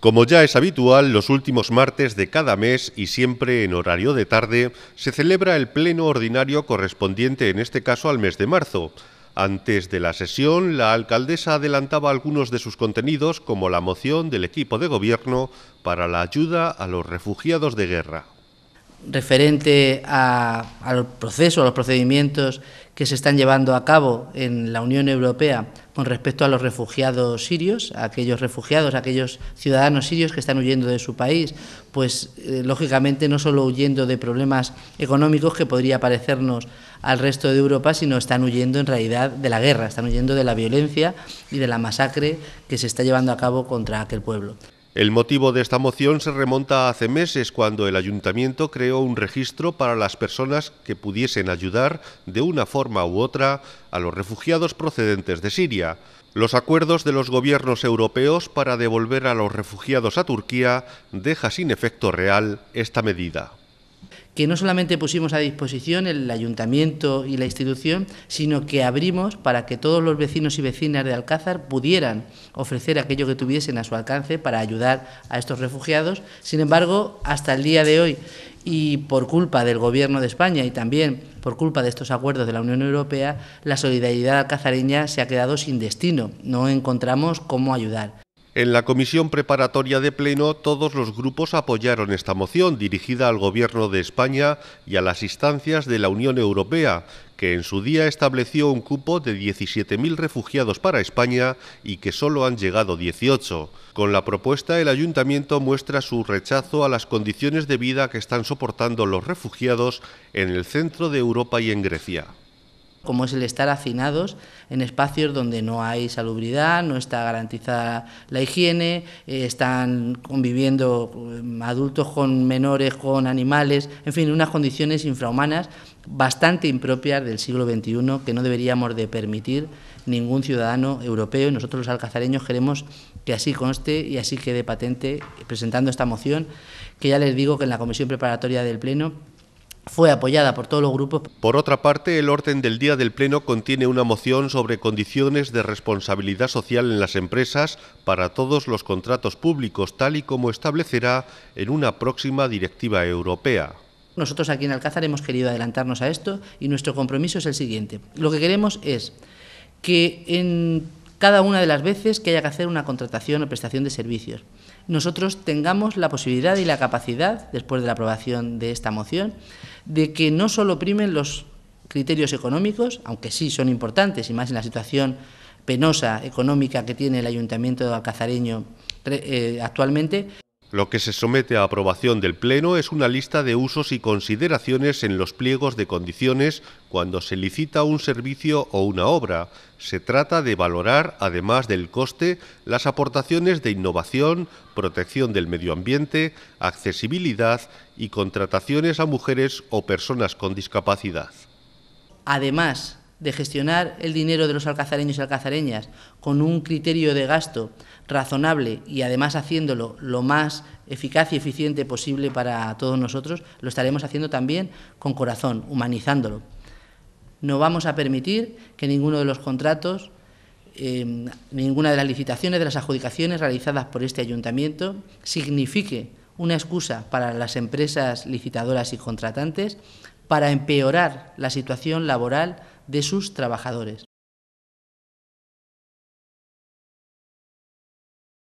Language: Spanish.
Como ya es habitual, los últimos martes de cada mes y siempre en horario de tarde se celebra el pleno ordinario correspondiente en este caso al mes de marzo. Antes de la sesión, la alcaldesa adelantaba algunos de sus contenidos como la moción del equipo de gobierno para la ayuda a los refugiados de guerra referente a, al proceso, a los procedimientos que se están llevando a cabo en la Unión Europea con respecto a los refugiados sirios, a aquellos refugiados, a aquellos ciudadanos sirios que están huyendo de su país, pues eh, lógicamente no solo huyendo de problemas económicos que podría parecernos al resto de Europa, sino están huyendo en realidad de la guerra, están huyendo de la violencia y de la masacre que se está llevando a cabo contra aquel pueblo. El motivo de esta moción se remonta a hace meses, cuando el ayuntamiento creó un registro para las personas que pudiesen ayudar de una forma u otra a los refugiados procedentes de Siria. Los acuerdos de los gobiernos europeos para devolver a los refugiados a Turquía deja sin efecto real esta medida que no solamente pusimos a disposición el ayuntamiento y la institución, sino que abrimos para que todos los vecinos y vecinas de Alcázar pudieran ofrecer aquello que tuviesen a su alcance para ayudar a estos refugiados. Sin embargo, hasta el día de hoy y por culpa del Gobierno de España y también por culpa de estos acuerdos de la Unión Europea, la solidaridad alcazareña se ha quedado sin destino. No encontramos cómo ayudar. En la comisión preparatoria de pleno, todos los grupos apoyaron esta moción dirigida al Gobierno de España y a las instancias de la Unión Europea, que en su día estableció un cupo de 17.000 refugiados para España y que solo han llegado 18. Con la propuesta, el ayuntamiento muestra su rechazo a las condiciones de vida que están soportando los refugiados en el centro de Europa y en Grecia como es el estar hacinados en espacios donde no hay salubridad, no está garantizada la higiene, eh, están conviviendo mm, adultos con menores, con animales, en fin, unas condiciones infrahumanas bastante impropias del siglo XXI que no deberíamos de permitir ningún ciudadano europeo y nosotros los alcazareños queremos que así conste y así quede patente presentando esta moción que ya les digo que en la comisión preparatoria del Pleno fue apoyada por todos los grupos. Por otra parte, el orden del día del Pleno contiene una moción sobre condiciones de responsabilidad social en las empresas para todos los contratos públicos, tal y como establecerá en una próxima directiva europea. Nosotros aquí en Alcázar hemos querido adelantarnos a esto y nuestro compromiso es el siguiente. Lo que queremos es que en cada una de las veces que haya que hacer una contratación o prestación de servicios. Nosotros tengamos la posibilidad y la capacidad, después de la aprobación de esta moción, de que no solo primen los criterios económicos, aunque sí son importantes, y más en la situación penosa económica que tiene el Ayuntamiento alcazareño eh, actualmente, lo que se somete a aprobación del Pleno es una lista de usos y consideraciones en los pliegos de condiciones cuando se licita un servicio o una obra. Se trata de valorar, además del coste, las aportaciones de innovación, protección del medio ambiente, accesibilidad y contrataciones a mujeres o personas con discapacidad. Además, de gestionar el dinero de los alcazareños y alcazareñas con un criterio de gasto razonable y además haciéndolo lo más eficaz y eficiente posible para todos nosotros, lo estaremos haciendo también con corazón, humanizándolo. No vamos a permitir que ninguno de los contratos, eh, ninguna de las licitaciones, de las adjudicaciones realizadas por este ayuntamiento signifique una excusa para las empresas licitadoras y contratantes para empeorar la situación laboral de sus trabajadores.